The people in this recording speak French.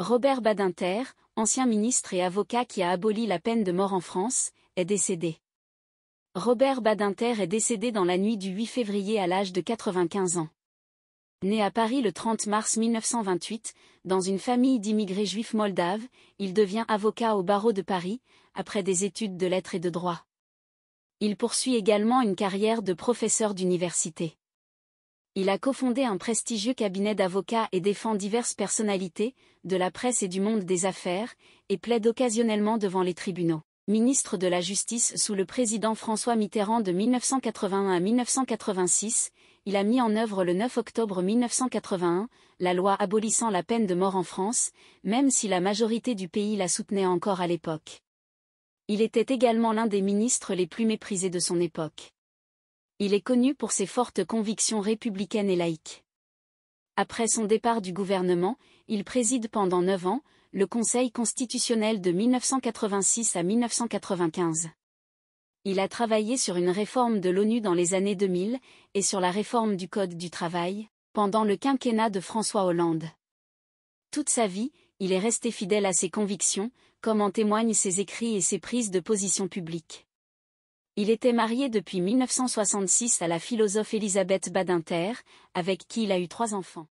Robert Badinter, ancien ministre et avocat qui a aboli la peine de mort en France, est décédé. Robert Badinter est décédé dans la nuit du 8 février à l'âge de 95 ans. Né à Paris le 30 mars 1928, dans une famille d'immigrés juifs moldaves, il devient avocat au barreau de Paris, après des études de lettres et de droit. Il poursuit également une carrière de professeur d'université. Il a cofondé un prestigieux cabinet d'avocats et défend diverses personnalités, de la presse et du monde des affaires, et plaide occasionnellement devant les tribunaux. Ministre de la Justice sous le président François Mitterrand de 1981 à 1986, il a mis en œuvre le 9 octobre 1981 la loi abolissant la peine de mort en France, même si la majorité du pays la soutenait encore à l'époque. Il était également l'un des ministres les plus méprisés de son époque il est connu pour ses fortes convictions républicaines et laïques. Après son départ du gouvernement, il préside pendant neuf ans, le Conseil constitutionnel de 1986 à 1995. Il a travaillé sur une réforme de l'ONU dans les années 2000 et sur la réforme du Code du travail, pendant le quinquennat de François Hollande. Toute sa vie, il est resté fidèle à ses convictions, comme en témoignent ses écrits et ses prises de position publiques. Il était marié depuis 1966 à la philosophe Elisabeth Badinter, avec qui il a eu trois enfants.